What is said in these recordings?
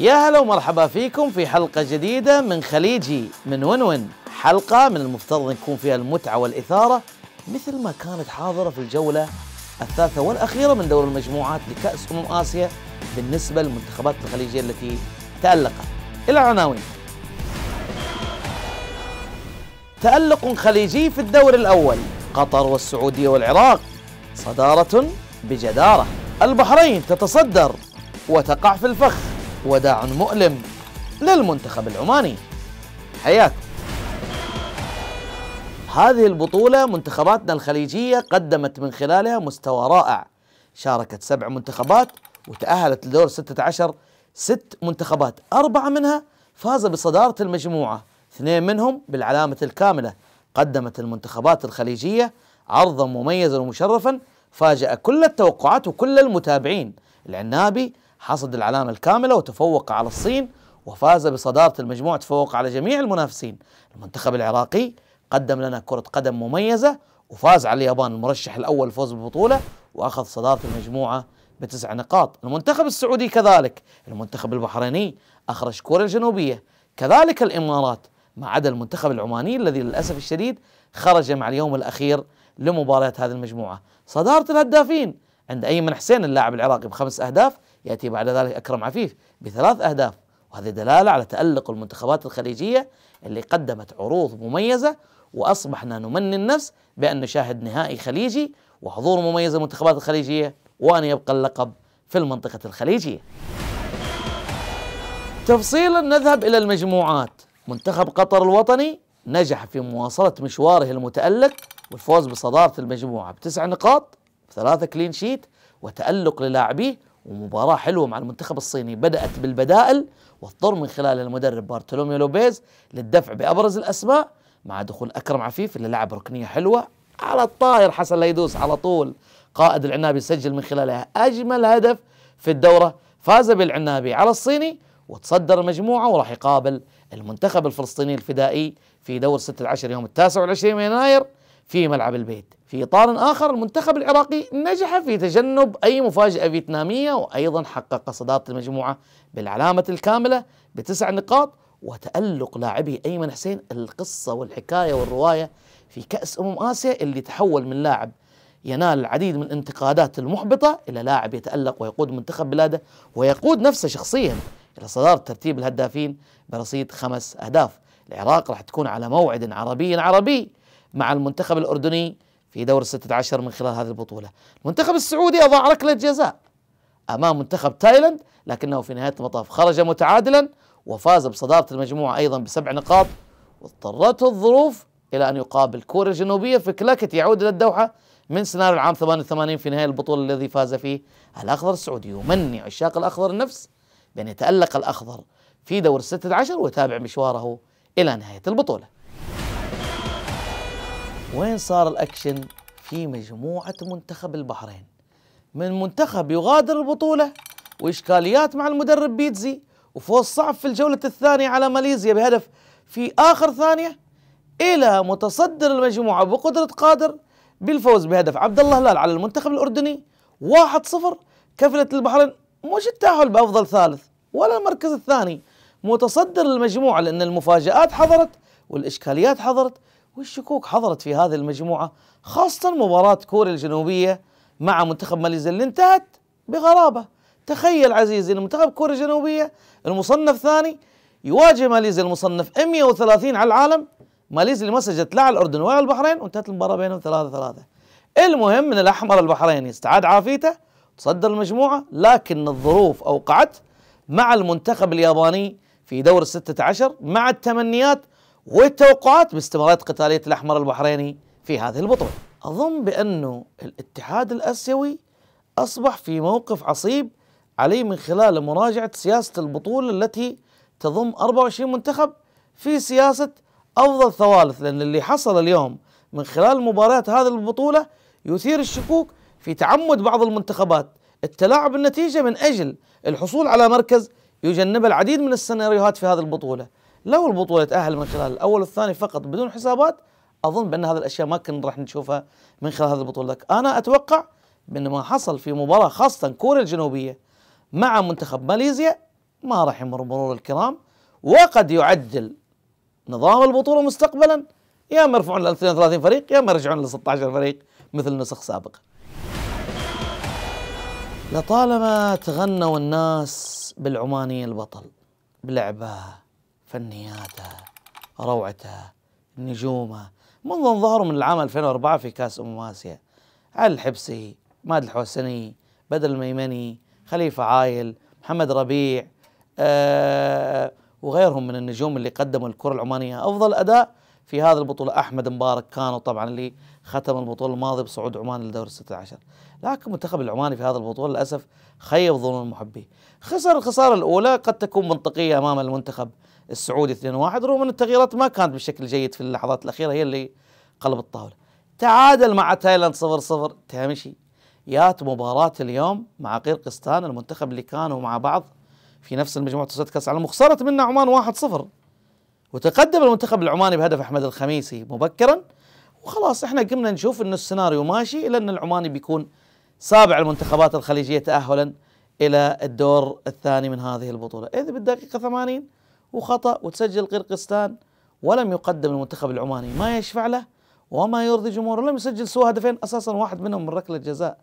يا هلا ومرحبا فيكم في حلقة جديدة من خليجي من ون ون حلقة من المفترض نكون فيها المتعة والإثارة مثل ما كانت حاضرة في الجولة الثالثة والأخيرة من دور المجموعات لكأس أمم آسيا بالنسبة للمنتخبات الخليجية التي تألقت إلى العناوين تألق خليجي في الدور الأول قطر والسعودية والعراق صدارة بجدارة البحرين تتصدر وتقع في الفخ وداع مؤلم للمنتخب العماني حياكم هذه البطولة منتخباتنا الخليجية قدمت من خلالها مستوى رائع شاركت سبع منتخبات وتأهلت لدور 16 ست منتخبات أربعة منها فاز بصدارة المجموعة اثنين منهم بالعلامة الكاملة قدمت المنتخبات الخليجية عرضا مميزا ومشرفا فاجأ كل التوقعات وكل المتابعين العنابي حصد العلامة الكاملة وتفوق على الصين وفاز بصدارة المجموعة تفوق على جميع المنافسين المنتخب العراقي قدم لنا كرة قدم مميزة وفاز على اليابان المرشح الأول الفوز بالبطولة وأخذ صدارة المجموعة بتسع نقاط المنتخب السعودي كذلك المنتخب البحريني أخرج كوريا الجنوبية كذلك الإمارات ما عدا المنتخب العماني الذي للأسف الشديد خرج مع اليوم الأخير لمباريات هذه المجموعة صدارة الهدافين عند أيمن حسين اللاعب العراقي بخمس أهداف يأتي بعد ذلك أكرم عفيف بثلاث أهداف وهذه دلالة على تألق المنتخبات الخليجية اللي قدمت عروض مميزة وأصبحنا نمني النفس بأن نشاهد نهائي خليجي وحضور مميز المنتخبات الخليجية وأن يبقى اللقب في المنطقة الخليجية تفصيلا نذهب إلى المجموعات منتخب قطر الوطني نجح في مواصلة مشواره المتألق والفوز بصدارة المجموعة بتسع نقاط ثلاثة كلين شيت وتألق للاعبيه ومباراة حلوة مع المنتخب الصيني بدأت بالبدائل واضطر من خلال المدرب بارتولوميو لوبيز للدفع بأبرز الأسماء مع دخول أكرم عفيف اللي لعب ركنية حلوة على الطاير حسن ليدوس على طول قائد العنابي سجل من خلالها أجمل هدف في الدورة فاز بالعنابي على الصيني وتصدر المجموعة وراح يقابل المنتخب الفلسطيني الفدائي في دور 16 يوم التاسع والعشرين من يناير في ملعب البيت في إطار آخر المنتخب العراقي نجح في تجنب أي مفاجأة فيتنامية وأيضا حقق صدارة المجموعة بالعلامة الكاملة بتسع نقاط وتألق لاعبي أيمن حسين القصة والحكاية والرواية في كأس أمم آسيا اللي تحول من لاعب ينال العديد من الانتقادات المحبطة إلى لاعب يتألق ويقود منتخب بلاده ويقود نفسه شخصيا إلى صدارة ترتيب الهدافين برصيد خمس أهداف العراق راح تكون على موعد عربي عربي مع المنتخب الأردني في دور 16 من خلال هذه البطولة المنتخب السعودي أضاع ركلة جزاء أمام منتخب تايلاند لكنه في نهاية المطاف خرج متعادلا وفاز بصدارة المجموعة أيضا بسبع نقاط واضطرته الظروف إلى أن يقابل كوريا الجنوبية في كلاكت يعود إلى الدوحة من سيناريو العام 88 في نهاية البطولة الذي فاز فيه الأخضر السعودي يمني عشاق الأخضر النفس بأن يتألق الأخضر في دور 16 ويتابع مشواره إلى نهاية البطولة وين صار الأكشن؟ في مجموعة منتخب البحرين من منتخب يغادر البطولة وإشكاليات مع المدرب بيتزي وفوز صعب في الجولة الثانية على ماليزيا بهدف في آخر ثانية إلى متصدر المجموعة بقدرة قادر بالفوز بهدف عبد الله هلال على المنتخب الأردني 1-0 كفلت البحرين مش التأهل بأفضل ثالث ولا المركز الثاني متصدر المجموعة لأن المفاجآت حضرت والإشكاليات حضرت والشكوك حضرت في هذه المجموعة خاصة مباراة كوريا الجنوبية مع منتخب ماليزيا اللي انتهت بغرابة تخيل عزيزي ان منتخب كوريا الجنوبية المصنف ثاني يواجه ماليزيا المصنف 130 على العالم ماليزيا اللي ما سجلت لا على الاردن ولا البحرين وانتهت المباراه بينهم 3 3 المهم من الاحمر البحريني استعاد عافيته تصدر المجموعه لكن الظروف اوقعت مع المنتخب الياباني في دور ال 16 مع التمنيات والتوقعات باستمرارات قتالية الأحمر البحريني في هذه البطولة أظن بأنه الاتحاد الأسيوي أصبح في موقف عصيب عليه من خلال مراجعة سياسة البطولة التي تضم 24 منتخب في سياسة أفضل ثوالث لأن اللي حصل اليوم من خلال مباريات هذه البطولة يثير الشكوك في تعمد بعض المنتخبات التلاعب النتيجة من أجل الحصول على مركز يجنب العديد من السيناريوهات في هذه البطولة لو البطولة تأهل من خلال الأول والثاني فقط بدون حسابات أظن بأن هذه الأشياء ما كنا راح نشوفها من خلال هذه البطولة لك أنا أتوقع بأن ما حصل في مباراة خاصة كوريا الجنوبية مع منتخب ماليزيا ما راح يمر مرور الكرام وقد يعدل نظام البطولة مستقبلا يا اما يرفعون ل 32 فريق يا اما يرجعون ل 16 فريق مثل النسخ سابقه لطالما تغنوا الناس بالعماني البطل بلعبه فنياته روعته نجومه منذ انظهروا من العام 2004 في كاس ام آسيا علي الحبسي ماد الحوسني بدر الميمني خليفة عايل محمد ربيع أه وغيرهم من النجوم اللي قدموا الكرة العمانية أفضل أداء في هذه البطولة أحمد مبارك كانوا طبعا اللي ختم البطولة الماضية بصعود عمان ال 16 لكن المنتخب العماني في هذه البطولة للأسف خيب ظنون المحبين خسر الخسارة الأولى قد تكون منطقية أمام المنتخب السعودي 2-1 رغم ان التغييرات ما كانت بشكل جيد في اللحظات الاخيره هي اللي قلب الطاوله تعادل مع تايلاند 0-0 تمشي يات مباراة اليوم مع قرقستان المنتخب اللي كانوا مع بعض في نفس المجموعة تصدر كأس العالم وخسرت منه عمان 1-0 وتقدم المنتخب العماني بهدف أحمد الخميسي مبكرا وخلاص احنا قمنا نشوف ان السيناريو ماشي الى ان العماني بيكون سابع المنتخبات الخليجية تأهلا إلى الدور الثاني من هذه البطولة إذ بالدقيقة 80 وخطأ وتسجل قرقستان ولم يقدم المنتخب العماني ما يشفع له وما يرضي جمهوره لم يسجل سوى هدفين أساسا واحد منهم من ركلة جزاء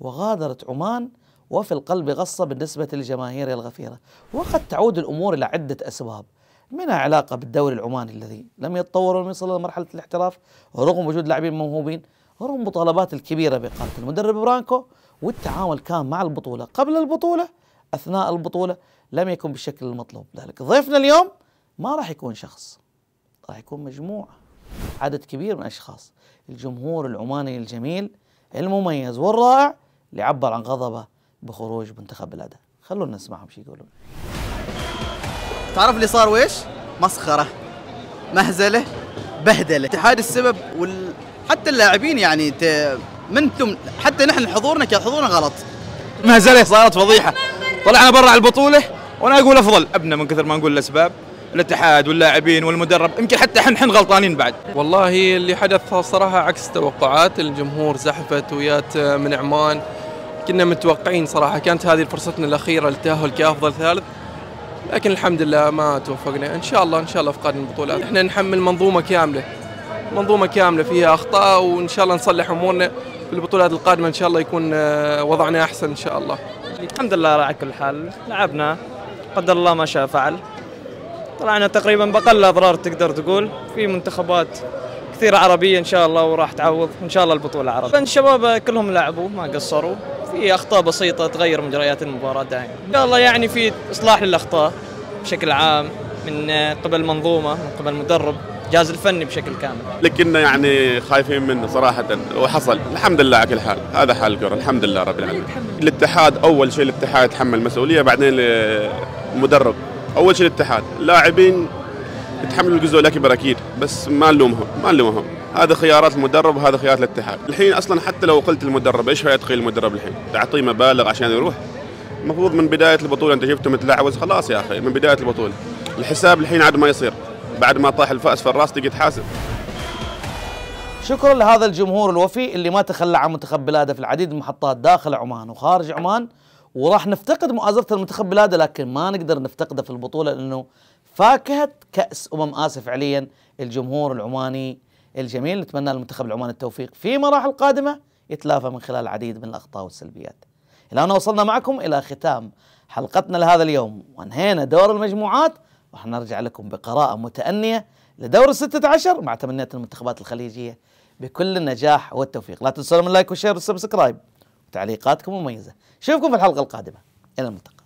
وغادرت عمان وفي القلب غصة بالنسبة للجماهير الغفيرة وقد تعود الأمور إلى عدة أسباب منها علاقة بالدوري العماني الذي لم يتطور ولم يصل إلى مرحلة الاحتراف رغم وجود لاعبين موهوبين رغم مطالبات الكبيرة بإقالة المدرب برانكو والتعامل كان مع البطولة قبل البطولة اثناء البطوله لم يكن بالشكل المطلوب لذلك ضيفنا اليوم ما راح يكون شخص راح يكون مجموعه عدد كبير من الاشخاص الجمهور العماني الجميل المميز والرائع اللي عبر عن غضبه بخروج منتخب بلاده خلونا نسمعهم شو يقولون تعرف اللي صار ويش مسخره مهزله بهدله اتحاد السبب وال... حتى اللاعبين يعني انت منتم حتى نحن حضورنا كان حضورنا غلط مهزله صارت فضيحه طلعنا برا على البطوله وانا اقول افضل ابنا من كثر ما نقول الاسباب الاتحاد واللاعبين والمدرب يمكن حتى احنا احنا غلطانين بعد والله اللي حدث صراحه عكس توقعات الجمهور زحفت ويات من عمان كنا متوقعين صراحه كانت هذه فرصتنا الاخيره للتاهل كافضل ثالث لكن الحمد لله ما توفقنا ان شاء الله ان شاء الله في قادم البطولات احنا نحمل منظومه كامله منظومه كامله فيها اخطاء وان شاء الله نصلح امورنا في البطولات القادمه ان شاء الله يكون آه، وضعنا احسن ان شاء الله الحمد لله على كل حال لعبنا قدر الله ما شاء فعل طلعنا تقريبا بقل اضرار تقدر تقول في منتخبات كثير عربيه ان شاء الله وراح تعوض ان شاء الله البطوله عربيه الشباب كلهم لعبوا ما قصروا في اخطاء بسيطه تغير مجريات المباراه دائما ان شاء الله يعني في اصلاح للاخطاء بشكل عام من قبل منظومه من قبل مدرب الجهاز الفني بشكل كامل لكن يعني خايفين منه صراحه وحصل الحمد لله على كل حال هذا حال الكره الحمد لله رب العالمين الاتحاد اول شيء الاتحاد يتحمل مسؤوليه بعدين المدرب اول شيء الاتحاد اللاعبين يتحملوا الجزء الاكبر اكيد بس ما نلومهم ما نلومهم هذا خيارات المدرب وهذا خيارات الاتحاد الحين اصلا حتى لو قلت المدرب ايش تقيل المدرب الحين تعطيه مبالغ عشان يروح المفروض من بدايه البطوله انت جبته متلعوز خلاص يا اخي من بدايه البطوله الحساب الحين عاد ما يصير بعد ما طاح الفأس في الراس تجي تحاسب شكرا لهذا الجمهور الوفي اللي ما تخلى عن منتخب بلاده في العديد من المحطات داخل عمان وخارج عمان وراح نفتقد مؤازرة المنتخب بلاده لكن ما نقدر نفتقده في البطولة لأنه فاكهة كأس أمم آسيا فعليا الجمهور العماني الجميل نتمنى للمنتخب العماني التوفيق في مراحل قادمة يتلافى من خلال العديد من الأخطاء والسلبيات الآن وصلنا معكم إلى ختام حلقتنا لهذا اليوم وانهينا دور المجموعات راح نرجع لكم بقراءة متأنية لدور الستة عشر مع تمنيات المنتخبات الخليجية بكل النجاح والتوفيق لا تنسوا من لايك وشير والسبسكرايب وتعليقاتكم مميزة أشوفكم في الحلقة القادمة إلى الملتقى